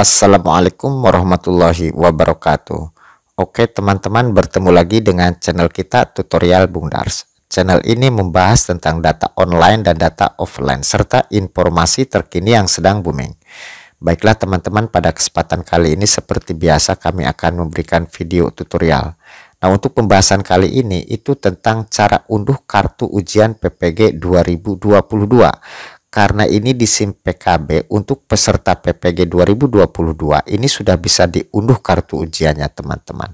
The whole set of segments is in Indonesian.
Assalamualaikum warahmatullahi wabarakatuh. Oke teman-teman bertemu lagi dengan channel kita tutorial Bung Dars. Channel ini membahas tentang data online dan data offline serta informasi terkini yang sedang booming. Baiklah teman-teman pada kesempatan kali ini seperti biasa kami akan memberikan video tutorial. Nah untuk pembahasan kali ini itu tentang cara unduh kartu ujian PPG 2022 karena ini di SIM PKB untuk peserta PPG 2022 ini sudah bisa diunduh kartu ujiannya teman-teman.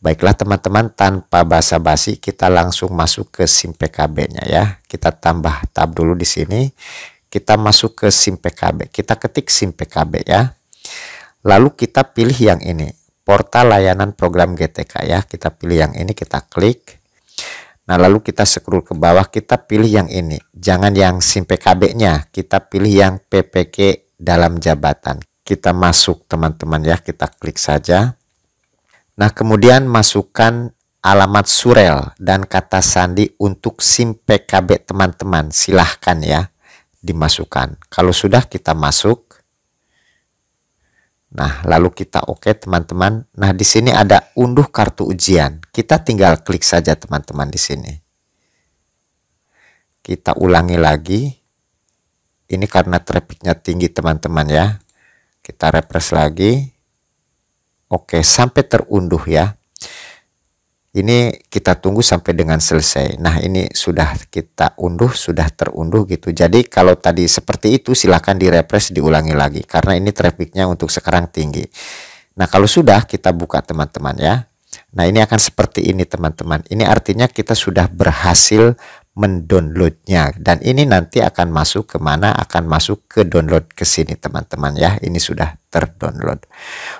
Baiklah teman-teman tanpa basa-basi kita langsung masuk ke SIM PKB-nya ya. Kita tambah tab dulu di sini. Kita masuk ke SIM PKB. Kita ketik SIM PKB ya. Lalu kita pilih yang ini, portal layanan program GTK ya. Kita pilih yang ini, kita klik. Nah lalu kita scroll ke bawah kita pilih yang ini. Jangan yang SIM PKB-nya. Kita pilih yang PPK dalam jabatan. Kita masuk teman-teman ya. Kita klik saja. Nah kemudian masukkan alamat surel dan kata sandi untuk SIM PKB teman-teman. Silahkan ya dimasukkan. Kalau sudah kita masuk. Nah, lalu kita oke okay, teman-teman. Nah, di sini ada unduh kartu ujian. Kita tinggal klik saja teman-teman di sini. Kita ulangi lagi. Ini karena trafficnya tinggi teman-teman ya. Kita refresh lagi. Oke, okay, sampai terunduh ya ini kita tunggu sampai dengan selesai nah ini sudah kita unduh sudah terunduh gitu jadi kalau tadi seperti itu silahkan direpres diulangi lagi karena ini trafficnya untuk sekarang tinggi nah kalau sudah kita buka teman-teman ya nah ini akan seperti ini teman-teman ini artinya kita sudah berhasil mendownloadnya dan ini nanti akan masuk kemana akan masuk ke download ke sini teman-teman ya ini sudah terdownload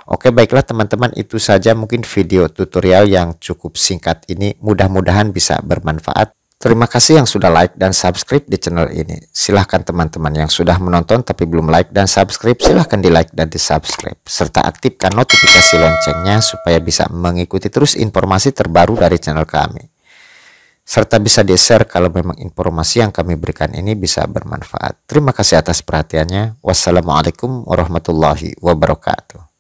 oke baiklah teman-teman itu saja mungkin video tutorial yang cukup singkat ini mudah-mudahan bisa bermanfaat Terima kasih yang sudah like dan subscribe di channel ini. Silahkan teman-teman yang sudah menonton tapi belum like dan subscribe, silahkan di like dan di subscribe. Serta aktifkan notifikasi loncengnya supaya bisa mengikuti terus informasi terbaru dari channel kami serta bisa di-share kalau memang informasi yang kami berikan ini bisa bermanfaat. Terima kasih atas perhatiannya. Wassalamualaikum warahmatullahi wabarakatuh.